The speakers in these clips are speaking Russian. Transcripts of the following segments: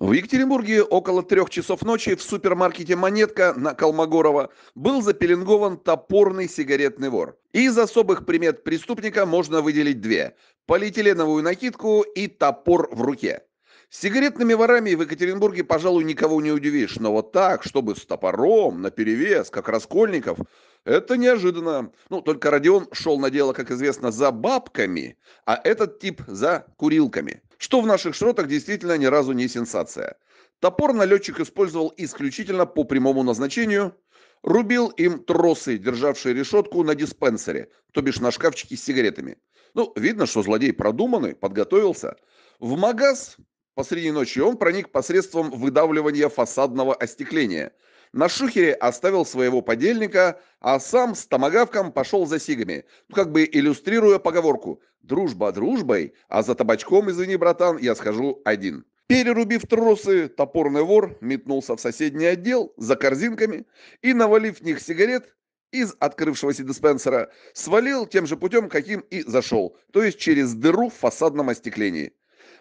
В Екатеринбурге около трех часов ночи в супермаркете «Монетка» на Колмогорова был запеленгован топорный сигаретный вор. Из особых примет преступника можно выделить две – полиэтиленовую накидку и топор в руке. С сигаретными ворами в Екатеринбурге, пожалуй, никого не удивишь, но вот так, чтобы с топором, наперевес, как Раскольников, это неожиданно. Ну, только Родион шел на дело, как известно, за бабками, а этот тип за курилками – что в наших широтах действительно ни разу не сенсация. Топор налетчик использовал исключительно по прямому назначению, рубил им тросы, державшие решетку на диспенсере, то бишь на шкафчике с сигаретами. Ну, видно, что злодей продуманный, подготовился. В магаз посреди ночи он проник посредством выдавливания фасадного остекления – на шухере оставил своего подельника, а сам с томогавком пошел за сигами, ну, как бы иллюстрируя поговорку «дружба дружбой, а за табачком, извини, братан, я схожу один». Перерубив тросы, топорный вор метнулся в соседний отдел за корзинками и, навалив в них сигарет, из открывшегося диспенсера свалил тем же путем, каким и зашел, то есть через дыру в фасадном остеклении.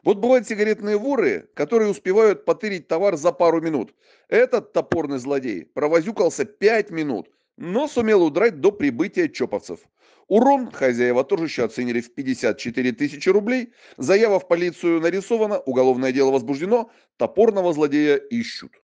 Вот бывают сигаретные воры, которые успевают потырить товар за пару минут. Этот топорный злодей провозюкался 5 минут, но сумел удрать до прибытия чоповцев. Урон хозяева торжища оценили в 54 тысячи рублей, заява в полицию нарисована, уголовное дело возбуждено, топорного злодея ищут.